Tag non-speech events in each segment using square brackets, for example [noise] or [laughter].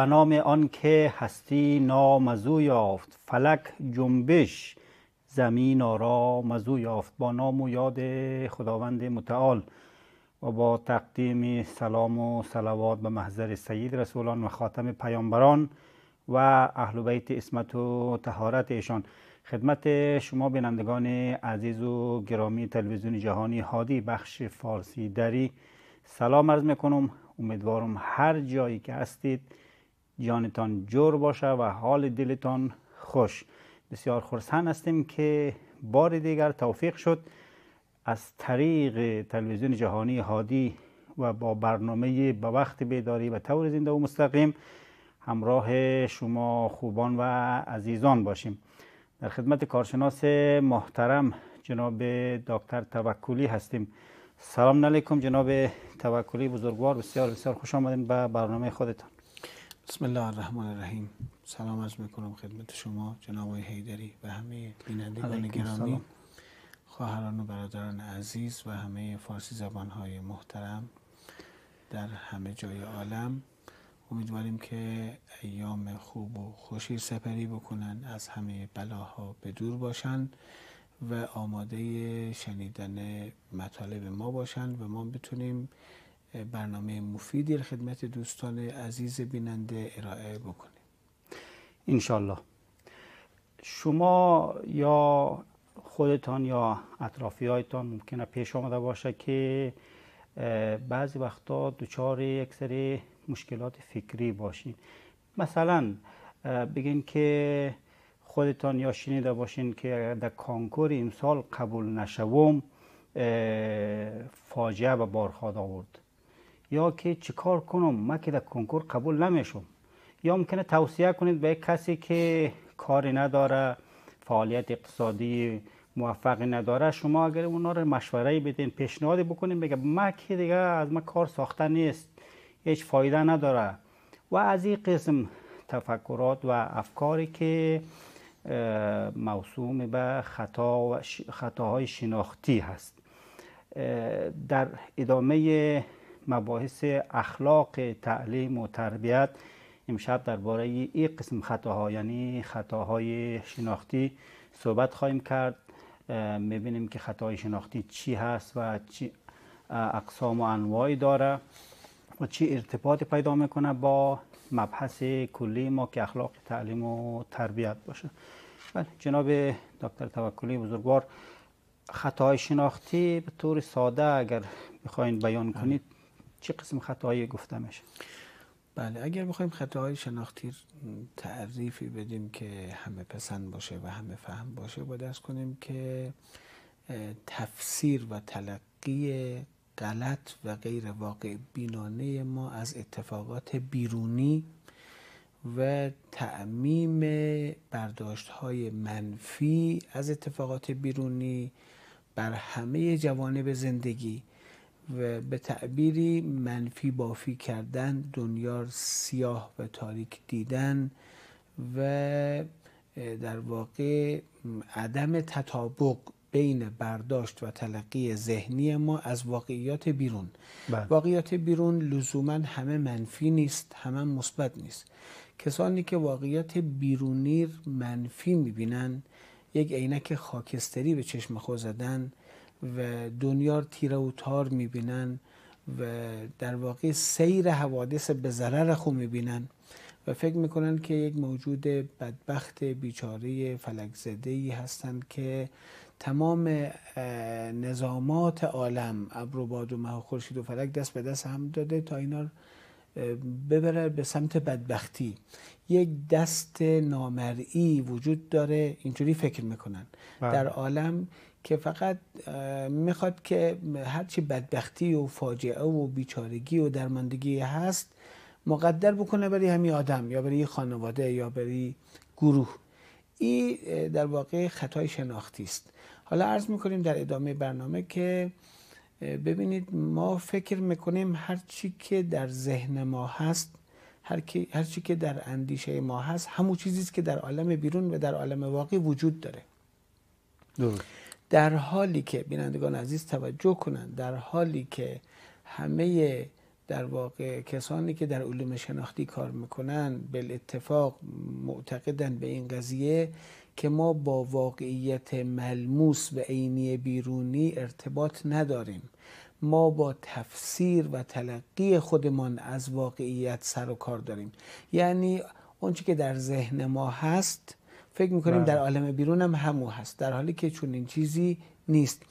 به نام آنکه هستی نام از او یافت فلک جنبش زمین را از او یافت با نام و یاد خداوند متعال و با تقدیم سلام و سلوات به محضر سید رسولان و خاتم پیامبران و اهل بیت اسمت و تهارت ایشان خدمت شما بینندگان عزیز و گرامی تلویزیون جهانی هادی بخش فارسی دری سلام عرض میکنم امیدوارم هر جایی که هستید جانتان جور باشه و حال دلتان خوش بسیار خرسند هستیم که بار دیگر توفیق شد از طریق تلویزیون جهانی هادی و با برنامه به وقت بیداری و طور زنده و مستقیم همراه شما خوبان و عزیزان باشیم در خدمت کارشناس محترم جناب دکتر توکلی هستیم سلام علیکم جناب توکلی بزرگوار بسیار بسیار خوش آمدین به برنامه خودتان بسم الله الرحمن الرحیم سلام عرض میکنم خدمت شما جناب آقای حیدری و همه بینندگان گرامی خواهران و برادران عزیز و همه فارسی زبان های محترم در همه جای عالم امیدواریم که ایام خوب و خوشی سپری بکنن از همه بلاها به دور باشن و آماده شنیدن مطالب ما باشن و ما بتونیم برنامه مفیدی خدمت دوستان عزیز بیننده ارائه بکنیم انشالله شما یا خودتان یا هایتان ممکنه پیش آمده باشه که بعضی وقتا دچار یک سری مشکلات فکری باشین مثلا بگین که خودتان یا شنیده باشین که در کانکور امسال قبول نشوم فاجعه به بارخواد آورد یا که چیکار کنم ما که در کنکور قبول نمیشم یا ممکنه توصیه کنید به کسی که کاری نداره فعالیت اقتصادی موفقی نداره شما اگر اونا رو مشوره بدین پیشنهادی بکنین بگه ما که دیگه از من کار ساخته نیست هیچ فایده نداره و از این قسم تفکرات و افکاری که موسوم به خطا و خطاهای شناختی هست در ادامه مباحث اخلاق تعلیم و تربیت امشب درباره این قسم خطاها یعنی خطاهای شناختی صحبت خواهیم کرد میبینیم که خطاهای شناختی چی هست و چی اقسام و انواعی داره و چی ارتباط پیدا میکنه با مبحث کلی ما که اخلاق تعلیم و تربیت باشه بله جناب دکتر توکلی بزرگوار خطای شناختی به طور ساده اگر بخواین بیان بله. کنید چه قسم خطاهایی گفتمش بله اگر بخوایم خطاهای شناختی تعریفی بدیم که همه پسند باشه و همه فهم باشه باید از کنیم که تفسیر و تلقی غلط و غیر واقع بینانه ما از اتفاقات بیرونی و تعمیم برداشت های منفی از اتفاقات بیرونی بر همه جوانب زندگی و به تعبیری منفی بافی کردن دنیا سیاه و تاریک دیدن و در واقع عدم تطابق بین برداشت و تلقی ذهنی ما از واقعیات بیرون بله. واقعیات بیرون لزوما همه منفی نیست همه مثبت نیست کسانی که واقعیات بیرونی منفی میبینن یک عینک خاکستری به چشم خود زدن و دنیا تیره و تار میبینن و در واقع سیر حوادث به ضرر خود میبینن و فکر میکنن که یک موجود بدبخت بیچاره فلک زده ای هستند که تمام نظامات عالم ابر و باد و مه و خورشید و فلک دست به دست هم داده تا اینا ببره به سمت بدبختی یک دست نامرئی وجود داره اینجوری فکر میکنن بله. در عالم که فقط میخواد که هرچی بدبختی و فاجعه و بیچارگی و درماندگی هست مقدر بکنه برای همین آدم یا برای خانواده یا برای گروه این در واقع خطای شناختی است حالا عرض میکنیم در ادامه برنامه که ببینید ما فکر میکنیم هرچی که در ذهن ما هست هرچی که در اندیشه ما هست همون چیزی است که در عالم بیرون و در عالم واقعی وجود داره درست در حالی که بینندگان عزیز توجه کنند در حالی که همه در واقع کسانی که در علوم شناختی کار میکنن به اتفاق معتقدن به این قضیه که ما با واقعیت ملموس و عینی بیرونی ارتباط نداریم ما با تفسیر و تلقی خودمان از واقعیت سر و کار داریم یعنی اونچه که در ذهن ما هست فکر میکنیم در بله. عالم بیرون هم همو هست در حالی که چون این چیزی نیست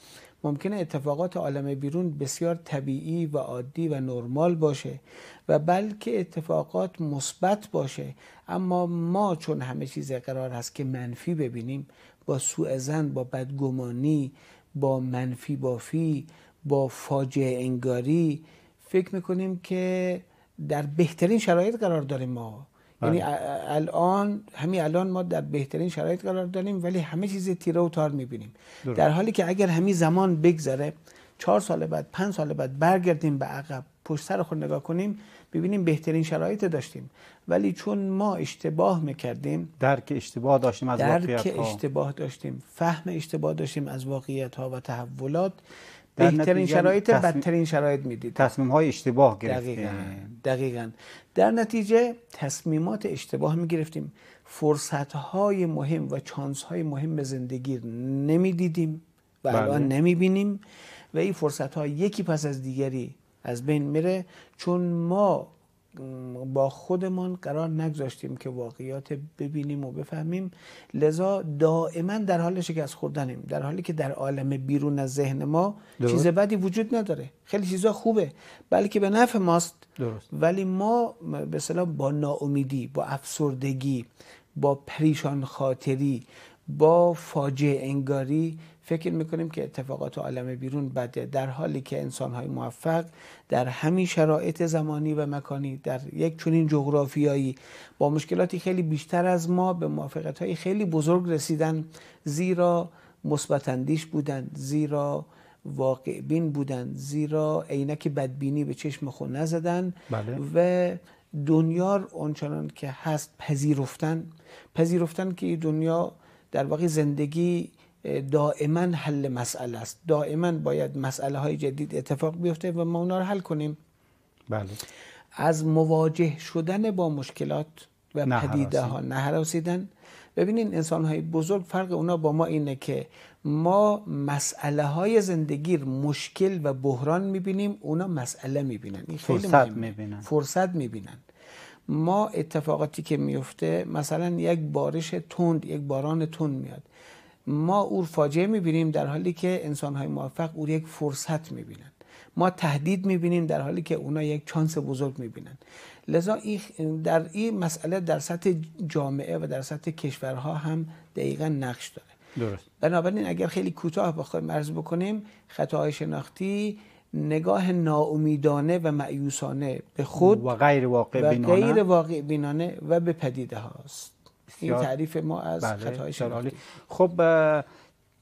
ممکنه اتفاقات عالم بیرون بسیار طبیعی و عادی و نرمال باشه و بلکه اتفاقات مثبت باشه اما ما چون همه چیز قرار هست که منفی ببینیم با سوء زن با بدگمانی با منفی بافی با فاجعه انگاری فکر میکنیم که در بهترین شرایط قرار داریم ما یعنی بله. الان همین الان ما در بهترین شرایط قرار داریم ولی همه چیز تیره و تار میبینیم در حالی که اگر همین زمان بگذره چهار سال بعد پنج سال بعد برگردیم به عقب پشت سر خود نگاه کنیم ببینیم بهترین شرایط داشتیم ولی چون ما اشتباه میکردیم درک اشتباه داشتیم از درک اشتباه داشتیم فهم اشتباه داشتیم از واقعیت ها و تحولات بهترین شرایط تصمیم... بدترین شرایط میدید تصمیم های اشتباه گرفتیم دقیقا. در نتیجه تصمیمات اشتباه میگرفتیم فرصت های مهم و چانس های مهم زندگی نمیدیدیم و بله. الان نمیبینیم و این فرصت ها یکی پس از دیگری از بین میره چون ما با خودمان قرار نگذاشتیم که واقعیات ببینیم و بفهمیم لذا دائما در حال شکست خوردنیم در حالی که در عالم بیرون از ذهن ما چیز بدی وجود نداره خیلی چیزا خوبه بلکه به نفع ماست درست. ولی ما به با ناامیدی با افسردگی با پریشان خاطری با فاجعه انگاری فکر میکنیم که اتفاقات عالم بیرون بده در حالی که انسانهای موفق در همین شرایط زمانی و مکانی در یک چنین جغرافیایی با مشکلاتی خیلی بیشتر از ما به موفقیت خیلی بزرگ رسیدن زیرا مثبت اندیش بودن زیرا واقع بین بودن زیرا عینک بدبینی به چشم خود نزدن بله. و دنیا آنچنان که هست پذیرفتن پذیرفتن که دنیا در واقع زندگی دائما حل مسئله است دائما باید مسئله های جدید اتفاق بیفته و ما اونا رو حل کنیم بله از مواجه شدن با مشکلات و پدیده ها نهراسیدن ببینین انسان های بزرگ فرق اونا با ما اینه که ما مسئله های زندگی مشکل و بحران میبینیم اونا مسئله میبینن فرصت میبینن فرصت میبینن ما اتفاقاتی که میفته مثلا یک بارش تند یک باران تند میاد ما او فاجعه میبینیم در حالی که انسانهای موفق او یک فرصت میبینند ما تهدید میبینیم در حالی که اونا یک چانس بزرگ میبینند لذا ای در این مسئله در سطح جامعه و در سطح کشورها هم دقیقا نقش داره درست. بنابراین اگر خیلی کوتاه بخوایم مرز بکنیم خطاهای شناختی نگاه ناامیدانه و معیوسانه به خود و غیر واقع و بینانه غیر واقع بینانه و به پدیده هاست این تعریف ما از بله، خطاهای شناختی خب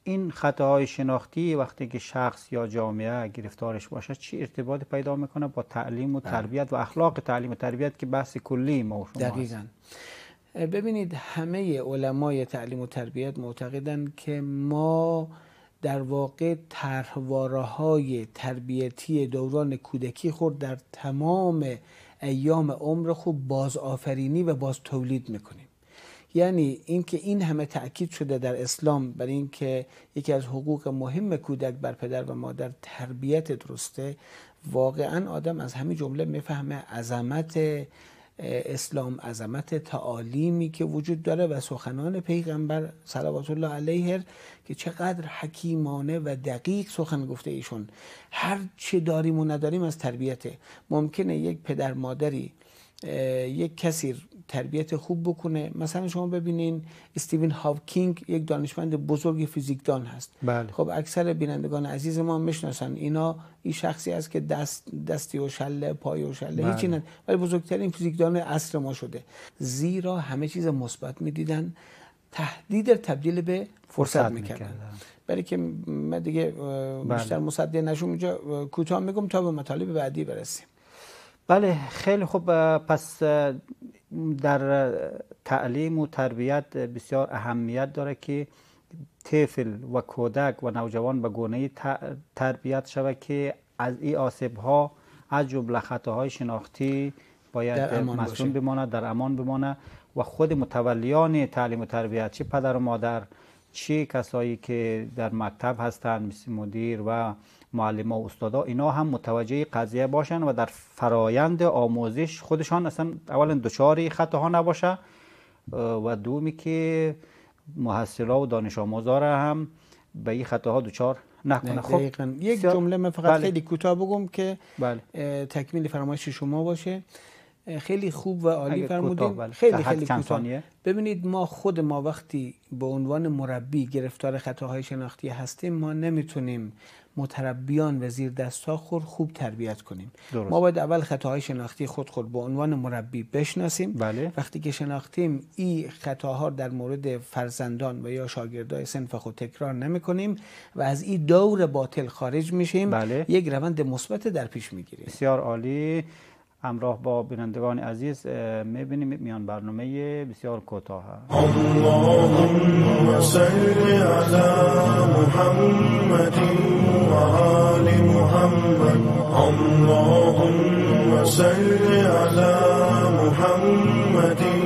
این خطاهای شناختی وقتی که شخص یا جامعه گرفتارش باشه چی ارتباط پیدا میکنه با تعلیم و بله. تربیت و اخلاق تعلیم و تربیت که بحث کلی ما و ببینید همه علمای تعلیم و تربیت معتقدند که ما در واقع طرحواره های تربیتی دوران کودکی خود در تمام ایام عمر خود باز آفرینی و باز تولید میکنیم یعنی اینکه این همه تاکید شده در اسلام بر اینکه یکی از حقوق مهم کودک بر پدر و مادر تربیت درسته واقعا آدم از همین جمله میفهمه عظمت اسلام عظمت تعالیمی که وجود داره و سخنان پیغمبر صلوات الله علیه که چقدر حکیمانه و دقیق سخن گفته ایشون هر چه داریم و نداریم از تربیته ممکنه یک پدر مادری یک کسی تربیت خوب بکنه مثلا شما ببینین استیون هاوکینگ یک دانشمند بزرگ فیزیکدان هست بله. خب اکثر بینندگان عزیز ما میشناسن اینا این شخصی است که دست دستی و شله پای و شله بله. هیچی ولی بزرگترین فیزیکدان عصر ما شده زیرا همه چیز مثبت میدیدن تهدید تبدیل به فرصت میکردن برای که من دیگه بله. بیشتر مصدی نشون اینجا کوتاه میگم تا به مطالب بعدی برسیم بله خیلی خوب پس در تعلیم و تربیت بسیار اهمیت داره که طفل و کودک و نوجوان به گونه تربیت شود که از این آسیب ها از جمله خطاهای شناختی باید مسئول بماند در امان بماند و خود متولیان تعلیم و تربیت چه پدر و مادر چه کسایی که در مکتب هستند مثل مدیر و معلم و استادا اینا هم متوجه قضیه باشن و در فرایند آموزش خودشان اصلا اولا دچار خطاها نباشه و دومی که محصلا و دانش آموزا هم به این خطاها دچار نکنه خب یک جمله من فقط بله. خیلی کوتاه بگم که بله. تکمیل فرمایش شما باشه خیلی خوب و عالی فرمودین بله. خیلی خیلی کوتاه ببینید ما خود ما وقتی به عنوان مربی گرفتار خطاهای شناختی هستیم ما نمیتونیم متربیان و زیر دستا خور خوب تربیت کنیم ما باید اول خطاهای شناختی خود خود به عنوان مربی بشناسیم بله. وقتی که شناختیم این خطاها در مورد فرزندان و یا شاگردای سنف خود تکرار نمی کنیم و از این دور باطل خارج میشیم بله. یک روند مثبت در پیش میگیریم بسیار عالی همراه با بینندگان عزیز میبینیم میان برنامه بسیار کوتاه اللهم صل علی محمد و آل محمد اللهم صل علی محمد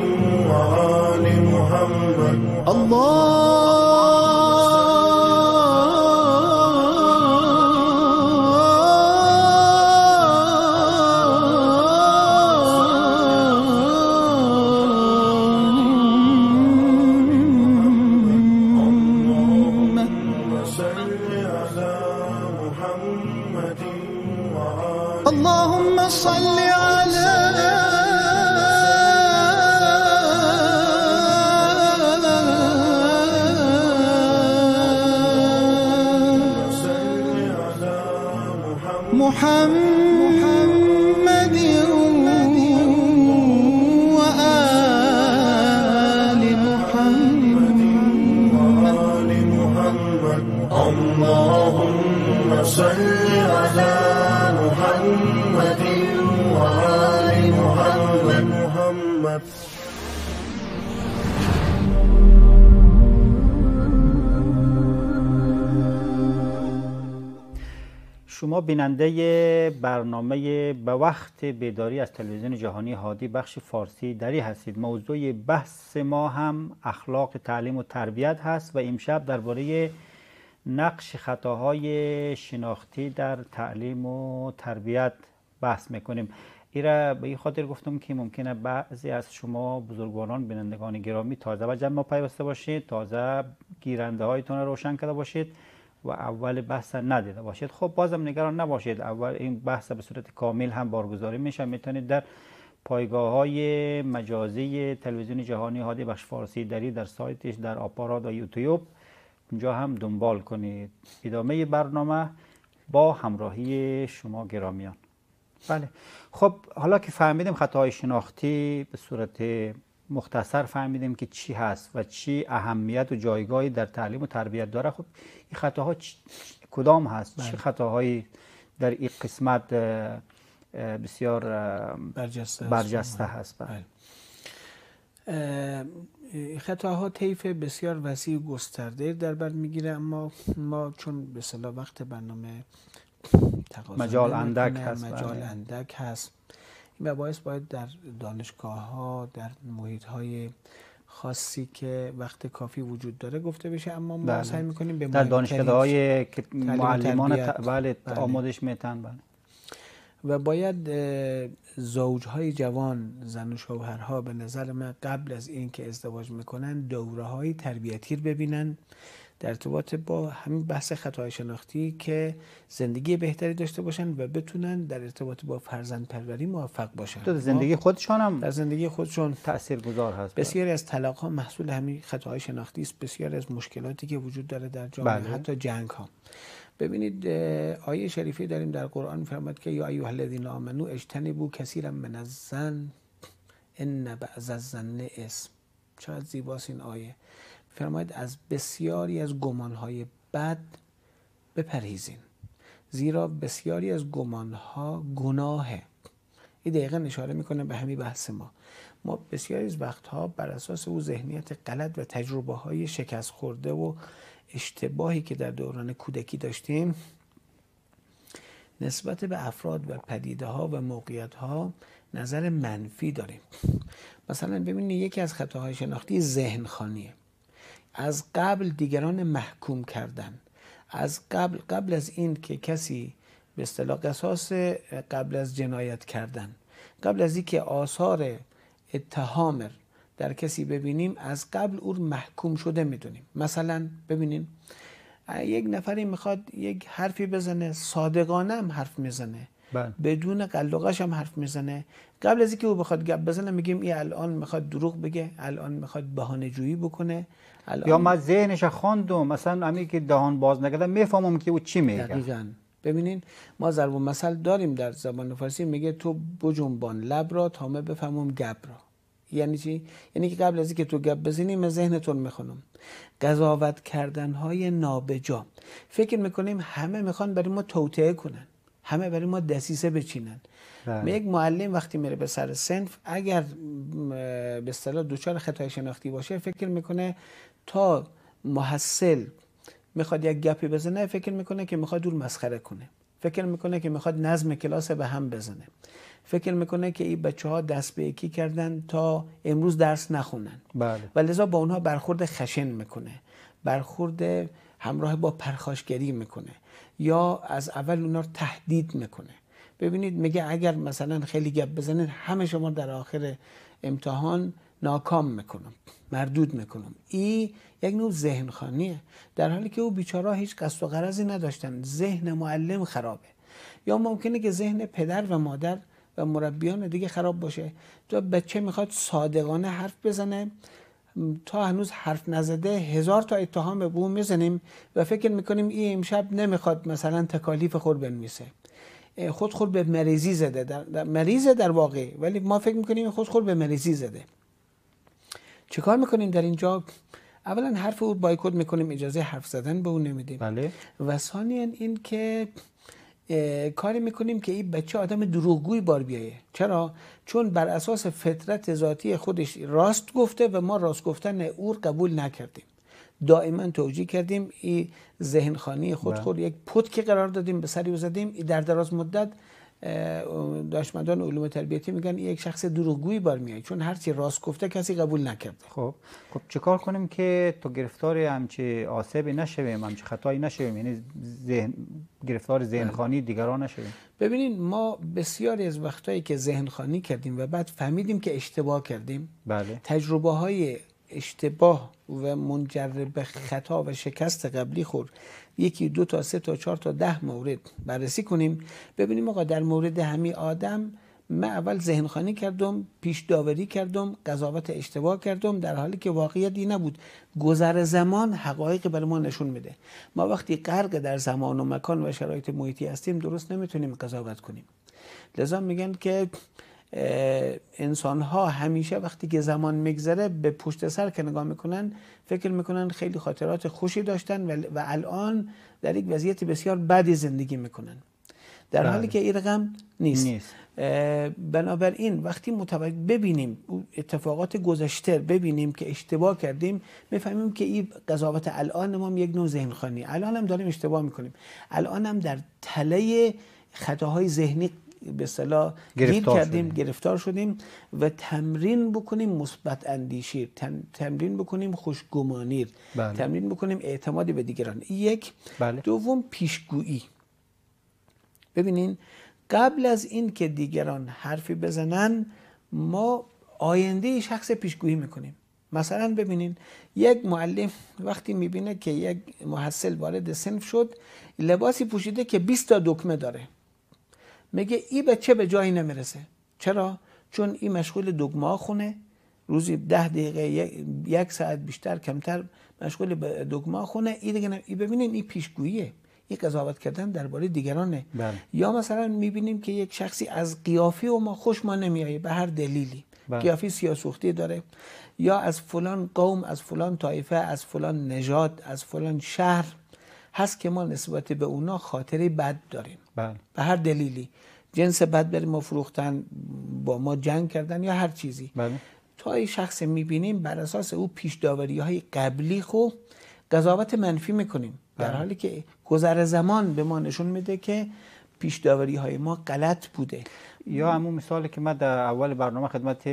بیننده برنامه به وقت بیداری از تلویزیون جهانی هادی بخش فارسی دری هستید موضوع بحث ما هم اخلاق تعلیم و تربیت هست و امشب درباره نقش خطاهای شناختی در تعلیم و تربیت بحث میکنیم ایرا به این خاطر گفتم که ممکنه بعضی از شما بزرگواران بینندگان گرامی تازه به ما پیوسته باشید تازه گیرنده هایتون رو روشن کرده باشید و اول بحث ندیده باشید خب بازم نگران نباشید اول این بحث به صورت کامل هم بارگذاری میشه میتونید در پایگاه های مجازی تلویزیون جهانی هادی بخش فارسی دری در سایتش در آپارات و یوتیوب اونجا هم دنبال کنید ادامه برنامه با همراهی شما گرامیان بله خب حالا که فهمیدیم خطاهای شناختی به صورت مختصر فهمیدیم که چی هست و چی اهمیت و جایگاهی در تعلیم و تربیت داره خب این خطاها کدام هست چه بله. خطاهایی در این قسمت بسیار برجسته, برجسته هست بله. بله. خطاها طیف بسیار وسیع و گسترده در بر میگیره اما ما چون به صلاح وقت برنامه مجال اندک هست مجال اندک هست این مباحث باید در دانشگاه ها در محیط های خاصی که وقت کافی وجود داره گفته بشه اما ما بله. سعی میکنیم به در دانشگاه های که معلمان بله،, بله آمادش میتن بله و باید زوجهای جوان زن و شوهرها به نظر من قبل از اینکه ازدواج میکنن دوره های تربیتی ببینن در ارتباط با همین بحث خطاهای شناختی که زندگی بهتری داشته باشن و بتونن در ارتباط با فرزند پروری موفق باشن در زندگی خودشان هم زندگی خودشون تأثیر گذار هست بسیاری از طلاق ها محصول همین خطاهای شناختی است بسیاری از مشکلاتی که وجود داره در جامعه بله. حتی جنگ ها ببینید آیه شریفی داریم در قرآن فرمود که یا ایوه الذین آمنو کسی کثیرا من از ان بعض زن اسم چقدر زیباست این آیه فرماید از بسیاری از گمانهای بد بپرهیزین زیرا بسیاری از گمانها گناهه این دقیقا اشاره میکنه به همین بحث ما ما بسیاری از وقتها بر اساس او ذهنیت غلط و تجربه های شکست خورده و اشتباهی که در دوران کودکی داشتیم نسبت به افراد و پدیده ها و موقعیت ها نظر منفی داریم مثلا ببینید یکی از خطاهای شناختی ذهن خانیه از قبل دیگران محکوم کردن از قبل قبل از این که کسی به اصطلاح قصاص قبل از جنایت کردن قبل از اینکه آثار اتهام در کسی ببینیم از قبل او محکوم شده میدونیم مثلا ببینیم یک نفری میخواد یک حرفی بزنه صادقانه هم حرف میزنه بله. بدون قلقش هم حرف میزنه قبل از اینکه او بخواد گپ بزنه میگیم این الان میخواد دروغ بگه الان میخواد بهانه جویی بکنه یا ما ذهنش خواندم مثلا همین که دهان باز نکردم میفهمم که او چی میگه دقیقاً ببینین ما ضرب مثل داریم در زبان فارسی میگه تو بجنبان لب را تا من بفهمم گپ را یعنی چی یعنی که قبل از اینکه تو گپ بزنی من ذهنتون میخونم قضاوت کردن های نابجا فکر میکنیم همه میخوان برای ما توطئه کنن همه برای ما دسیسه بچینن بله. یک معلم وقتی میره به سر سنف اگر به اصطلاح دوچار خطای شناختی باشه فکر میکنه تا محصل میخواد یک گپی بزنه فکر میکنه که میخواد دور مسخره کنه فکر میکنه که میخواد نظم کلاس به هم بزنه فکر میکنه که این بچه ها دست به یکی کردن تا امروز درس نخونن بله. و لذا با اونها برخورد خشن میکنه برخورد همراه با پرخاشگری میکنه یا از اول اونا رو تهدید میکنه ببینید میگه اگر مثلا خیلی گپ بزنید همه شما در آخر امتحان ناکام میکنم مردود میکنم ای یک نوع ذهن در حالی که او بیچارا هیچ قصد و غرضی نداشتن ذهن معلم خرابه یا ممکنه که ذهن پدر و مادر و مربیان دیگه خراب باشه تو بچه میخواد صادقانه حرف بزنه تا هنوز حرف نزده هزار تا اتهام به بو میزنیم و فکر میکنیم این امشب نمیخواد مثلا تکالیف خود بنویسه خود خود به مریضی زده در, در مریضه در واقع ولی ما فکر میکنیم خود خود به مریضی زده چیکار میکنیم در اینجا اولا حرف او بایکوت میکنیم اجازه حرف زدن به او نمیدیم بله. و ثانیا این که کاری میکنیم که این بچه آدم دروغگوی بار بیایه چرا چون بر اساس فطرت ذاتی خودش راست گفته و ما راست گفتن او قبول نکردیم دائما توجیه کردیم این ذهنخانی خود بله. خود یک که قرار دادیم به سری و زدیم در دراز مدت داشمندان علوم تربیتی میگن یک شخص دروغگویی میاد چون هر چی راست گفته کسی قبول نکرده خب خب چیکار کنیم که تو گرفتار همچی آسیبی نشویم همچی خطایی نشویم یعنی ذهن گرفتار ذهنخانی بله. دیگران نشویم ببینید ما بسیاری از وقتایی که ذهن خانی کردیم و بعد فهمیدیم که اشتباه کردیم بله. تجربه های اشتباه و منجر به خطا و شکست قبلی خور یکی دو تا سه تا چهار تا ده مورد بررسی کنیم ببینیم آقا در مورد همین آدم من اول ذهن خانی کردم پیش داوری کردم قضاوت اشتباه کردم در حالی که واقعیت این نبود گذر زمان حقایق بر ما نشون میده ما وقتی غرق در زمان و مکان و شرایط محیطی هستیم درست نمیتونیم قضاوت کنیم لذا میگن که انسان ها همیشه وقتی که زمان میگذره به پشت سر که نگاه میکنن فکر میکنن خیلی خاطرات خوشی داشتن و الان در یک وضعیت بسیار بدی زندگی میکنن در حالی بله. که این رقم نیست, نیست. بنابراین وقتی متوجه ببینیم اتفاقات گذشته ببینیم که اشتباه کردیم میفهمیم که این قضاوت الان ما یک نوع ذهن خانی الان هم داریم اشتباه میکنیم الان هم در تله خطاهای ذهنی به صلاح گیر کردیم شدیم. گرفتار شدیم و تمرین بکنیم مثبت اندیشی تمرین بکنیم خوشگمانی بله. تمرین بکنیم اعتمادی به دیگران یک بله. دوم پیشگویی ببینین قبل از این که دیگران حرفی بزنن ما آینده شخص پیشگویی میکنیم مثلا ببینین یک معلم وقتی میبینه که یک محصل وارد سنف شد لباسی پوشیده که 20 تا دکمه داره میگه ای بچه به جایی نمیرسه چرا چون این مشغول دگما خونه روزی ده دقیقه یک ساعت بیشتر کمتر مشغول به دگما خونه ای دیگه ای ببینین این پیشگوییه یک قضاوت کردن درباره دیگرانه بله. یا مثلا میبینیم که یک شخصی از قیافی و ما خوش ما نمیایه به هر دلیلی بل. قیافی سیاسوختی داره یا از فلان قوم از فلان طایفه از فلان نژاد از فلان شهر هست که ما نسبت به اونا خاطره بد داریم بله. به هر دلیلی جنس بد بریم ما فروختن با ما جنگ کردن یا هر چیزی بله. تا این شخص میبینیم بر اساس او پیش های قبلی خو قضاوت منفی میکنیم بله. در حالی که گذر زمان به ما نشون میده که پیش داوری های ما غلط بوده یا همون مثالی که من در اول برنامه خدمت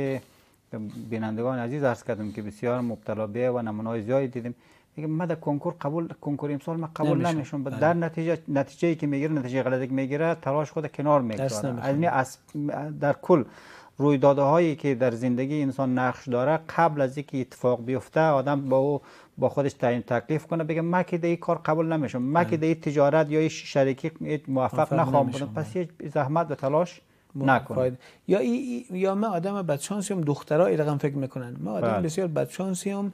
بینندگان عزیز عرض کردم که بسیار مبتلا به و نمونای زیادی دیدیم میگه من در کنکور قبول کنکور امسال ما قبول نمیشم در نتیجه نتیجه ای که میگیره نتیجه غلطی که میگیره تلاش خود کنار میگذاره از در کل رویداده هایی که در زندگی انسان نقش داره قبل از اینکه اتفاق بیفته آدم با او با خودش تعیین تکلیف کنه بگه من که این کار قبول نمیشم من که این تجارت یا این شریکی موفق نخواهم بود پس یه زحمت و تلاش نکنه یا ای, ای یا من آدم بدشانسی هم دخترها ای رقم فکر میکنن ما آدم بسیار بدشانسی هم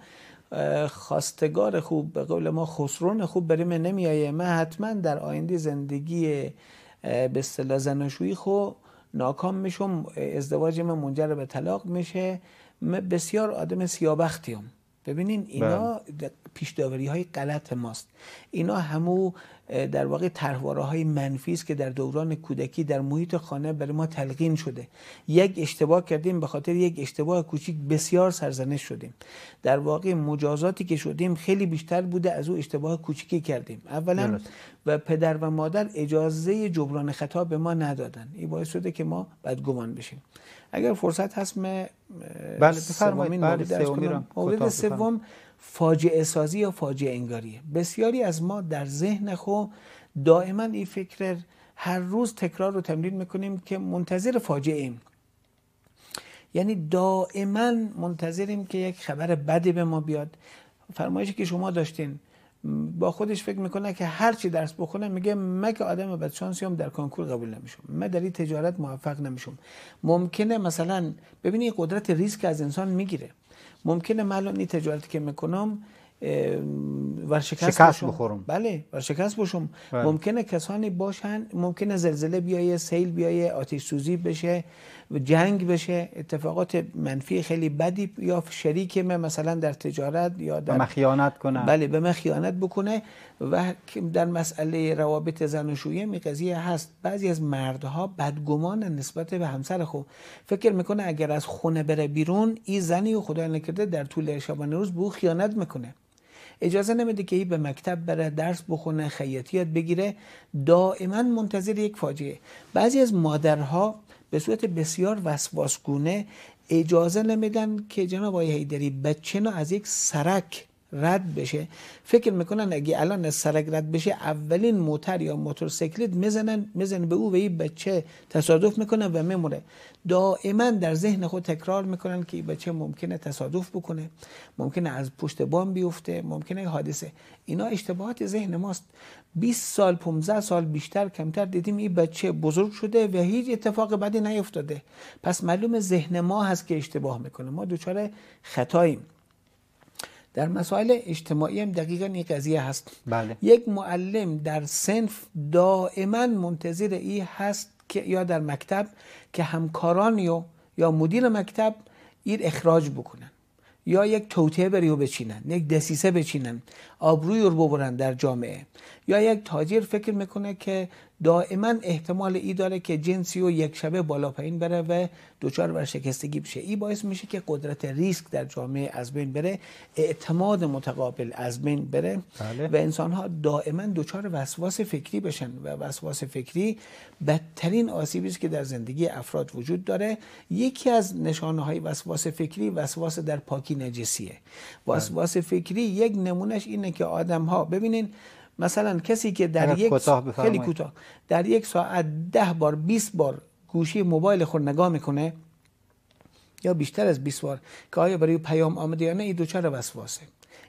خواستگار خوب به قول ما خسرون خوب بریم نمیایه من حتما در آینده زندگی به اصطلاح زناشویی خو ناکام میشم ازدواج من منجر به طلاق میشه من بسیار آدم سیابختیم ببینین اینا بله. پیش های غلط ماست اینا همو در واقع طرحواره های منفی است که در دوران کودکی در محیط خانه برای ما تلقین شده یک اشتباه کردیم به خاطر یک اشتباه کوچیک بسیار سرزنش شدیم در واقع مجازاتی که شدیم خیلی بیشتر بوده از او اشتباه کوچیکی کردیم اولا و پدر و مادر اجازه جبران خطا به ما ندادن این باعث شده که ما بدگمان بشیم اگر فرصت هست من بله بفرمایید بله سوم فاجعه سازی یا فاجعه انگاریه بسیاری از ما در ذهن خو دائما این فکر هر روز تکرار رو تمرین میکنیم که منتظر فاجعه ایم یعنی دائما منتظریم که یک خبر بدی به ما بیاد فرمایشی که شما داشتین با خودش فکر میکنه که هر چی درس بخونه میگه من که آدم بدشانسی هم در کنکور قبول نمیشم من در این تجارت موفق نمیشم ممکنه مثلا ببینید قدرت ریسک از انسان میگیره ممکنه من این تجارتی که میکنم ورشکست شکست بخورم بله ورشکست بشم بله. ممکنه کسانی باشن ممکنه زلزله بیایه سیل بیایه آتش سوزی بشه جنگ بشه اتفاقات منفی خیلی بدی یا شریک من مثلا در تجارت یا در مخیانت کنه بله به من خیانت بکنه و در مسئله روابط زن و می قضیه هست بعضی از مردها بدگمان نسبت به همسر خوب فکر میکنه اگر از خونه بره بیرون این زنی و خدای نکرده در طول شبانه روز به او خیانت میکنه اجازه نمیده که ای به مکتب بره درس بخونه خیاطیات بگیره دائما منتظر یک فاجعه بعضی از مادرها به صورت بسیار وسواسگونه اجازه نمیدن که جناب آقای هیدری بچه از یک سرک رد بشه فکر میکنن اگه الان از سرک رد بشه اولین موتر یا موتورسیکلت میزنن میزنن به او و این بچه تصادف میکنن و میمونه دائما در ذهن خود تکرار میکنن که این بچه ممکنه تصادف بکنه ممکنه از پشت بام بیفته ممکنه حادثه اینا اشتباهات ذهن ماست 20 سال 15 سال بیشتر کمتر دیدیم این بچه بزرگ شده و هیچ اتفاق بعدی نیفتاده پس معلوم ذهن ما هست که اشتباه میکنه ما دچار خطاییم در مسائل اجتماعی هم دقیقا یک قضیه هست بله. یک معلم در سنف دائما منتظر ای هست که یا در مکتب که همکاران یا, مدیر مکتب ایر اخراج بکنن یا یک توته بریو بچینن یک دسیسه بچینن آبروی رو ببرن در جامعه یا یک تاجر فکر میکنه که دائما احتمال ای داره که جنسی و یک شبه بالا پایین بره و دچار شکستگی بشه ای باعث میشه که قدرت ریسک در جامعه از بین بره اعتماد متقابل از بین بره بله. و انسان ها دائما دوچار وسواس فکری بشن و وسواس فکری بدترین آسیبی است که در زندگی افراد وجود داره یکی از نشانه های وسواس فکری وسواس در پاکی نجسیه بله. وسواس فکری یک نمونش اینه که آدم ها ببینین مثلا کسی که در یک خیلی کوتاه در یک ساعت ده بار 20 بار گوشی موبایل خود نگاه میکنه یا بیشتر از 20 بار که آیا برای پیام آمده یا نه این دوچار وسواسه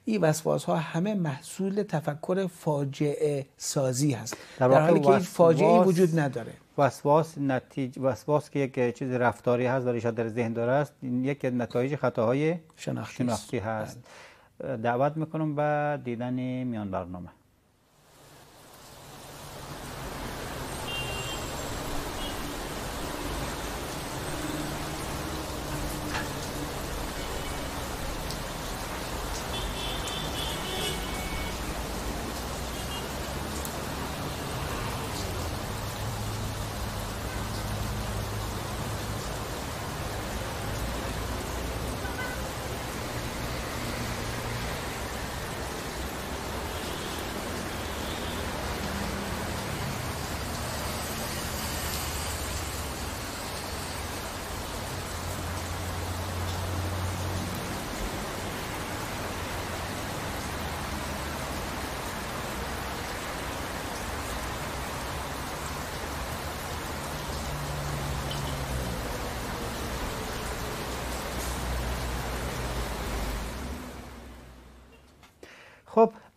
این وسواس ها همه محصول تفکر فاجعه سازی هست در, حالی که این فاجعه وجود نداره وسواس نتیج وسواس که یک چیز رفتاری هست ولی شاید در ذهن داره است یک نتایج خطاهای شناختی, شناختی هست بله. دعوت میکنم به دیدن میان برنامه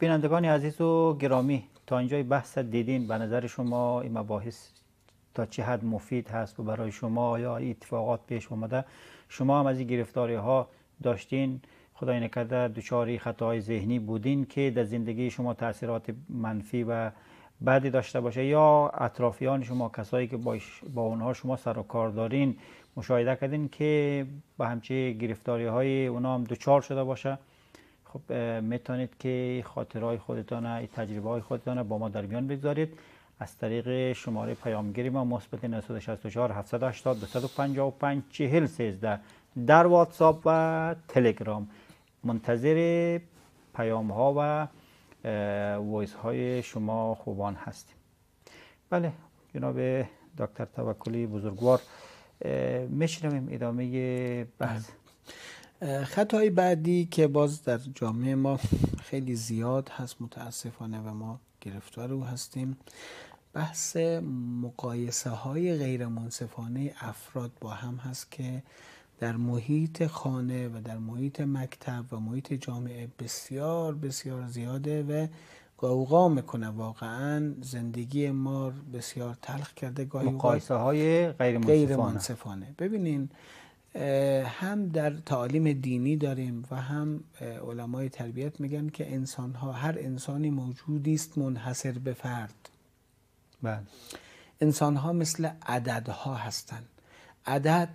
بینندگان عزیز و گرامی تا اینجای بحث دیدین به نظر شما این مباحث تا چه حد مفید هست و برای شما یا اتفاقات پیش اومده شما هم از این گرفتاری ها داشتین خدای نکرده دوچاری خطاهای ذهنی بودین که در زندگی شما تاثیرات منفی و بعدی داشته باشه یا اطرافیان شما کسایی که با, اونها شما سر و کار دارین مشاهده کردین که به همچه گرفتاری های اونا هم دچار شده باشه خب میتونید که خاطرهای خودتان تجربه های خودتان با ما در میان بگذارید از طریق شماره پیامگیری ما مثبت 964 780 255 40 13 در واتساپ و تلگرام منتظر پیام ها و وایس های شما خوبان هستیم بله جناب دکتر توکلی بزرگوار میشنویم ادامه بحث خطای بعدی که باز در جامعه ما خیلی زیاد هست متاسفانه و ما گرفتار او هستیم بحث مقایسه های غیر منصفانه افراد با هم هست که در محیط خانه و در محیط مکتب و محیط جامعه بسیار بسیار زیاده و قوقا میکنه واقعا زندگی ما بسیار تلخ کرده گاهی مقایسه های غیر غیر منصفانه. ببینین هم در تعالیم دینی داریم و هم علمای تربیت میگن که انسان ها هر انسانی موجودی است منحصر به فرد بله. انسان ها مثل عدد ها هستند عدد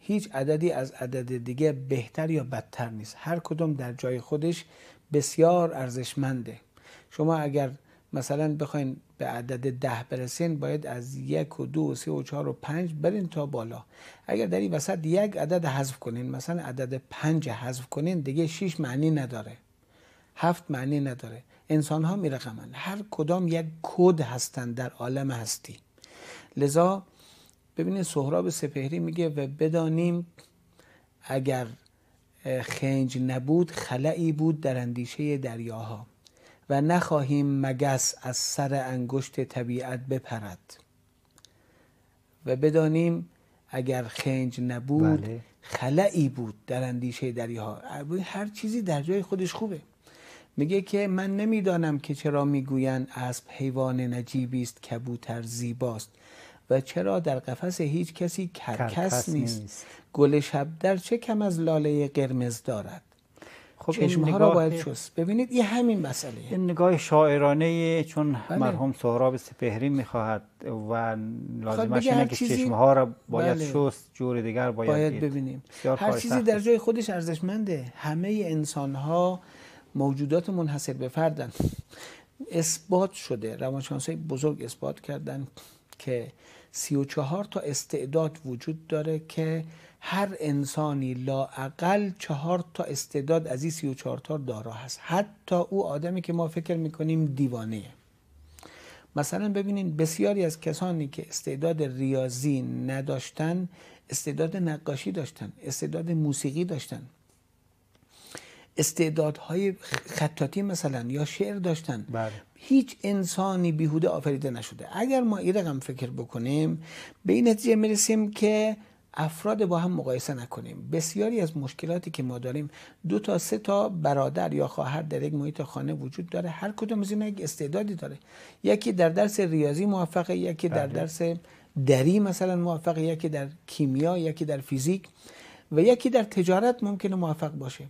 هیچ عددی از عدد دیگه بهتر یا بدتر نیست هر کدوم در جای خودش بسیار ارزشمنده شما اگر مثلا بخواین به عدد ده برسین باید از یک و دو و سه و چهار و پنج برین تا بالا اگر در این وسط یک عدد حذف کنین مثلا عدد پنج حذف کنین دیگه شیش معنی نداره هفت معنی نداره انسان ها می هر کدام یک کد هستند در عالم هستی لذا ببینید سهراب سپهری میگه و بدانیم اگر خنج نبود خلعی بود در اندیشه دریاها و نخواهیم مگس از سر انگشت طبیعت بپرد و بدانیم اگر خنج نبود بله. خلعی بود در اندیشه ها هر چیزی در جای خودش خوبه میگه که من نمیدانم که چرا میگویند اسب حیوان نجیبی است کبوتر زیباست و چرا در قفس هیچ کسی کرکس, نیست. نیست گل شبدر چه کم از لاله قرمز دارد خب نگاه باید شست ببینید این همین مسئله این نگاه شاعرانه چون بله. مرحوم سهراب سپهری میخواهد و خب، لازمش اینه که چشم ها را باید شست بله. جور دیگر باید, باید ببینیم هر چیزی در جای خودش ارزشمنده همه ها موجودات منحصر به فردن اثبات شده روانشناسای بزرگ اثبات کردن که 34 تا استعداد وجود داره که هر انسانی لاعقل چهار تا استعداد از این سی و تا دارا هست حتی او آدمی که ما فکر میکنیم دیوانه مثلا ببینید بسیاری از کسانی که استعداد ریاضی نداشتن استعداد نقاشی داشتن استعداد موسیقی داشتن استعدادهای خطاتی مثلا یا شعر داشتن بله. هیچ انسانی بیهوده آفریده نشده اگر ما این رقم فکر بکنیم به این نتیجه میرسیم که افراد با هم مقایسه نکنیم بسیاری از مشکلاتی که ما داریم دو تا سه تا برادر یا خواهر در یک محیط خانه وجود داره هر کدوم از اینا یک استعدادی داره یکی در درس ریاضی موفقه یکی در بله. درس دری مثلا موفقه یکی در کیمیا یکی در فیزیک و یکی در تجارت ممکنه موفق باشه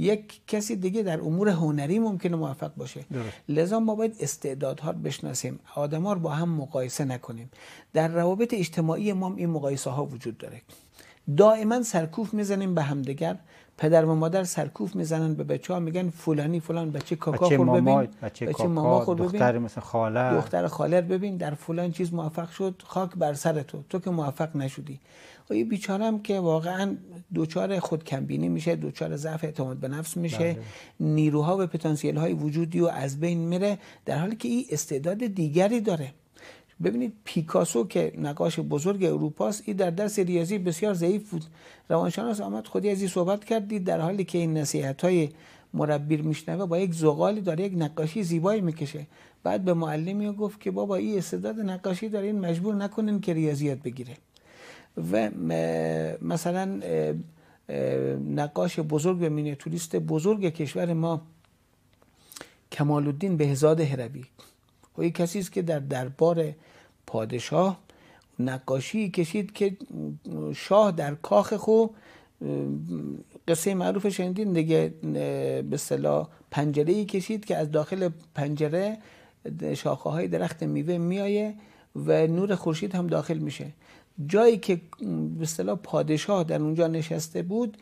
یک کسی دیگه در امور هنری ممکنه موفق باشه لذا ما باید استعدادها رو بشناسیم آدما رو با هم مقایسه نکنیم در روابط اجتماعی ما این مقایسه ها وجود داره دائما سرکوف میزنیم به همدیگر پدر و مادر سرکوف میزنن به بچه ها میگن فلانی فلان بچه کاکا خور ببین بچه, ماما خور ببین دختر خاله دختر خاله ببین در فلان چیز موفق شد خاک بر سر تو تو که موفق نشدی و خب یه بیچاره هم که واقعا دوچار خودکمبینی میشه دوچار ضعف اعتماد به نفس میشه بله. نیروها و پتانسیل های وجودی و از بین میره در حالی که این استعداد دیگری داره ببینید پیکاسو که نقاش بزرگ اروپاست این در درس ریاضی بسیار ضعیف بود روانشناس آمد خودی از این صحبت کردید در حالی که این نصیحت های مربی میشنوه با یک زغالی داره یک نقاشی زیبایی میکشه بعد به معلمی گفت که بابا این استعداد نقاشی این مجبور نکنین که ریاضیات بگیره و مثلا نقاش بزرگ و مینیاتوریست بزرگ کشور ما کمال الدین بهزاد هروی او خب، کسی است که در دربار پادشاه نقاشی کشید که شاه در کاخ خو قصه معروف شنیدین دیگه به صلاح پنجره ای کشید که از داخل پنجره شاخه های درخت میوه میایه و نور خورشید هم داخل میشه جایی که به اصطلاح پادشاه در اونجا نشسته بود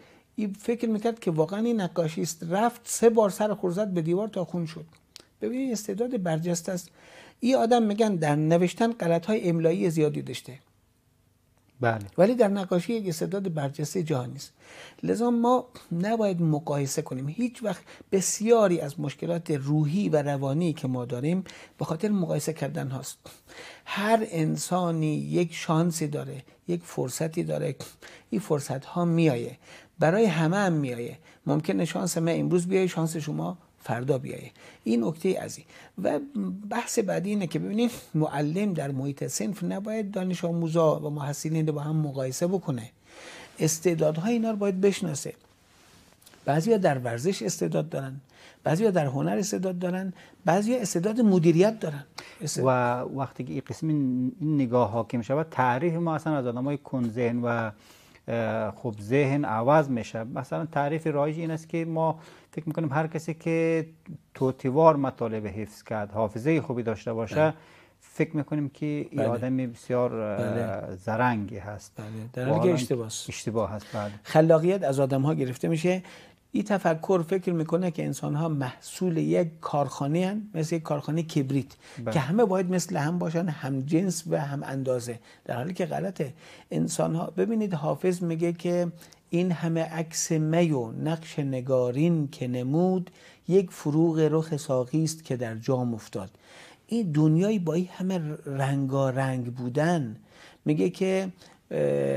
فکر میکرد که واقعا این نقاشی است رفت سه بار سر خورزد به دیوار تا خون شد ببینید استعداد برجسته است این آدم میگن در نوشتن غلط های املایی زیادی داشته بله. ولی در نقاشی یک استعداد برجسته جهانی است لذا ما نباید مقایسه کنیم هیچ وقت بسیاری از مشکلات روحی و روانی که ما داریم به خاطر مقایسه کردن هاست هر انسانی یک شانسی داره یک فرصتی داره این فرصت ها میایه برای همه هم میایه ممکنه شانس من امروز بیای شانس شما فردا بیایه این نکته از این و بحث بعدی اینه که ببینید معلم در محیط سنف نباید دانش آموزا و محصلین رو با هم مقایسه بکنه استعدادها اینا رو باید بشناسه بعضیا در ورزش استعداد دارن بعضیا در هنر استعداد دارن بعضیا استعداد مدیریت دارن و وقتی که این قسم این نگاه حاکم شود تعریف ما اصلا از های کنزن و خب ذهن عوض میشه مثلا تعریف رایج این است که ما فکر میکنیم هر کسی که توتیوار مطالب حفظ کرد حافظه خوبی داشته باشه بله. فکر میکنیم که این بله. آدم بسیار بله. زرنگی هست در حالی اشتباه اشتباه خلاقیت از آدم ها گرفته میشه این تفکر فکر میکنه که انسان ها محصول یک کارخانه هن مثل یک کارخانه کبریت بله. که همه باید مثل هم باشن هم جنس و هم اندازه در حالی که غلطه انسان ها ببینید حافظ میگه که این همه عکس می و نقش نگارین که نمود یک فروغ رخ ساقی است که در جام افتاد این دنیای با این همه رنگارنگ بودن میگه که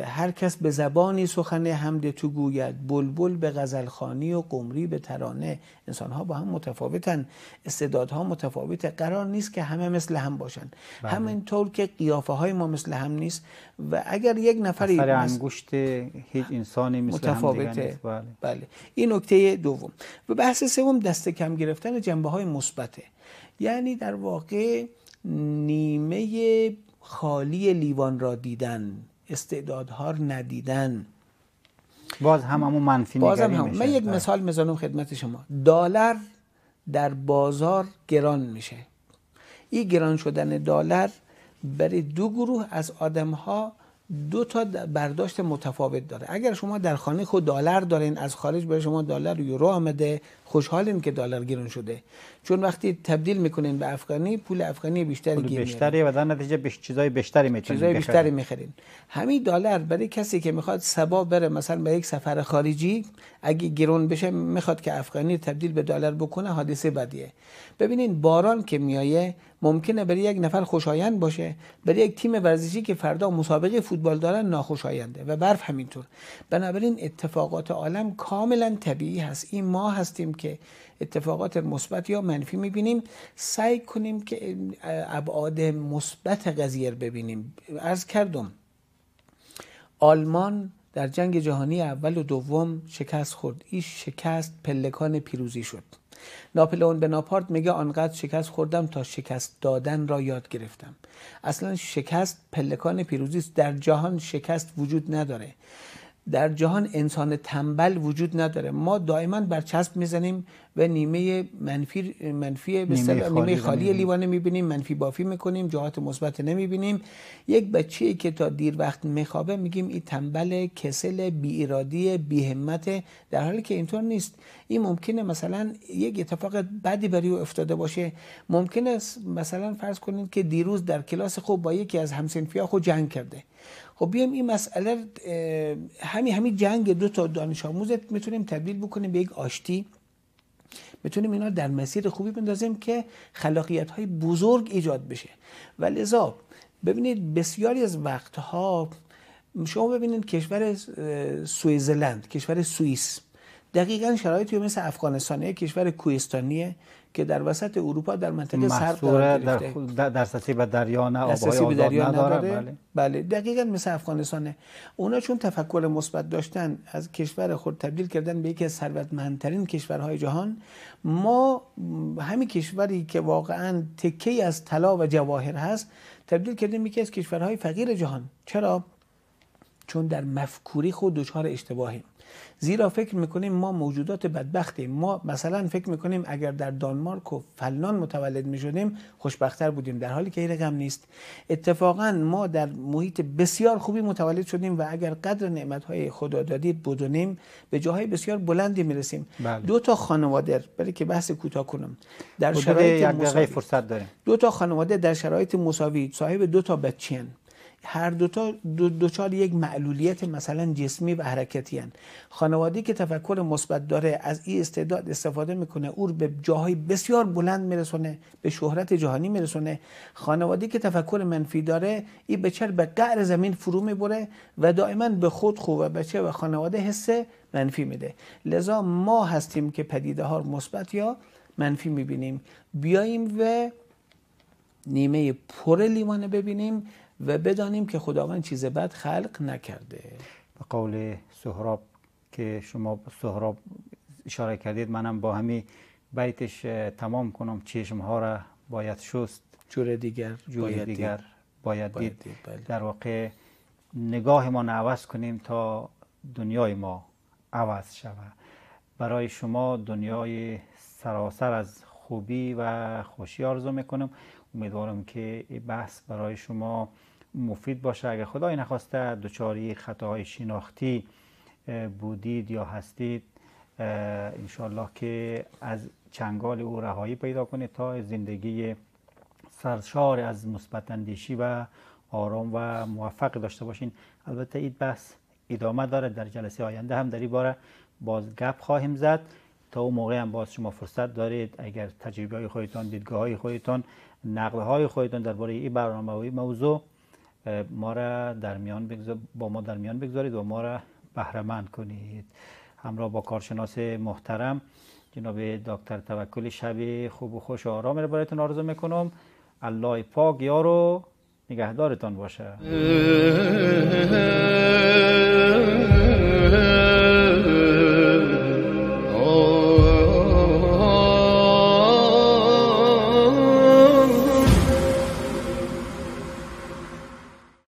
هر کس به زبانی سخن حمد تو گوید بلبل به غزلخانی و قمری به ترانه انسان ها با هم متفاوتن استعدادها متفاوته قرار نیست که همه مثل هم باشن بله. همینطور که قیافه های ما مثل هم نیست و اگر یک نفر اثر انگشت هیچ انسانی مثل متفاوته. هم نیست بله. بله. این نکته دوم و بحث سوم دست کم گرفتن جنبه های مثبته یعنی در واقع نیمه خالی لیوان را دیدن استعدادها رو ندیدن باز هم همون منفی باز هم من یک آره. مثال میزنم خدمت شما دلار در بازار گران میشه این گران شدن دلار برای دو گروه از آدم ها دو تا برداشت متفاوت داره اگر شما در خانه خود دلار دارین از خارج برای شما دلار یورو آمده خوشحالین که دلار گرون شده چون وقتی تبدیل میکنین به افغانی پول افغانی بیشتری گیر بیشتری و در نتیجه بیش چیزای بیشتری میتونین چیزای بیشتری میخرین همین دلار برای کسی که میخواد سبا بره مثلا به یک سفر خارجی اگه گرون بشه میخواد که افغانی تبدیل به دلار بکنه حادثه بدیه ببینین باران که میایه ممکنه برای یک نفر خوشایند باشه برای یک تیم ورزشی که فردا مسابقه فوتبال دارن ناخوشاینده و برف همینطور بنابراین اتفاقات عالم کاملا طبیعی هست این ما هستیم که اتفاقات مثبت یا منفی میبینیم سعی کنیم که ابعاد مثبت قضیه رو ببینیم عرض کردم آلمان در جنگ جهانی اول و دوم شکست خورد این شکست پلکان پیروزی شد به بناپارت میگه آنقدر شکست خوردم تا شکست دادن را یاد گرفتم اصلا شکست پلکان پیروزی است در جهان شکست وجود نداره در جهان انسان تنبل وجود نداره ما دائما چسب میزنیم و نیمه منفی منفی نیمه خالی, نیمه خالی لیوان میبینیم منفی بافی میکنیم جهات مثبت نمیبینیم یک بچه که تا دیر وقت میخوابه میگیم این تنبل کسل بی ارادی بی همت در حالی که اینطور نیست این ممکنه مثلا یک اتفاق بدی برای او افتاده باشه ممکنه مثلا فرض کنید که دیروز در کلاس خوب با یکی از همسنفی‌ها خود جنگ کرده خب بیایم این مسئله همین همین جنگ دو تا دانش آموزت میتونیم تبدیل بکنیم به یک آشتی میتونیم اینا در مسیر خوبی بندازیم که خلاقیت های بزرگ ایجاد بشه و لذا ببینید بسیاری از وقتها شما ببینید کشور سوئیزلند کشور سوئیس دقیقا شرایطی مثل افغانستانه کشور کوهستانیه که در وسط اروپا در منطقه سرد در, در به دریا نه آبای بله. بله. دقیقا مثل افغانستانه اونا چون تفکر مثبت داشتن از کشور خود تبدیل کردن به یکی از ثروتمندترین کشورهای جهان ما همین کشوری که واقعا تکی از طلا و جواهر هست تبدیل کردیم یکی از کشورهای فقیر جهان چرا چون در مفکوری خود دچار اشتباهیم زیرا فکر میکنیم ما موجودات بدبختیم ما مثلا فکر میکنیم اگر در دانمارک و فلان متولد میشدیم خوشبختتر بودیم در حالی که این رقم نیست اتفاقا ما در محیط بسیار خوبی متولد شدیم و اگر قدر نعمتهای خدادادی بدونیم به جاهای بسیار بلندی میرسیم بله. دو تا خانواده برای که بحث کوتاه کنم در شرایط فرصت داریم دو تا خانواده در شرایط مساوی صاحب دو تا بچین هر دوتا دو دوچار یک معلولیت مثلا جسمی و حرکتی هن. خانواده که تفکر مثبت داره از این استعداد استفاده میکنه او به جاهای بسیار بلند میرسونه به شهرت جهانی میرسونه خانواده که تفکر منفی داره این بچر به قعر زمین فرو میبره و دائما به خود خوب و بچه و خانواده حس منفی میده لذا ما هستیم که پدیده ها مثبت یا منفی میبینیم بیاییم و نیمه پر لیوانه ببینیم و بدانیم که خداوند چیز بد خلق نکرده به قول سهراب که شما سهراب اشاره کردید منم با همین بیتش تمام کنم چشم ها را باید شست جور دیگر جور باید دیگر باید دید, بله. در واقع نگاه ما عوض کنیم تا دنیای ما عوض شود برای شما دنیای سراسر از خوبی و خوشی آرزو میکنم امیدوارم که این بحث برای شما مفید باشه اگر خدای نخواسته دچار خطاهای شناختی بودید یا هستید انشالله که از چنگال او رهایی پیدا کنید تا زندگی سرشار از مثبت اندیشی و آرام و موفق داشته باشین البته این بحث ادامه داره در جلسه آینده هم در این باره باز گپ خواهیم زد تا اون موقع هم باز شما فرصت دارید اگر تجربه های خودتان دیدگاه های خودتان نقل های خودتان درباره این برنامه و این موضوع ما را در میان بگذار با ما در میان بگذارید و ما را بهرمند کنید همراه با کارشناس محترم جناب دکتر توکل شب خوب و خوش و آرام را برایتون آرزو میکنم الله پاک یارو نگهدارتان باشه [laughs]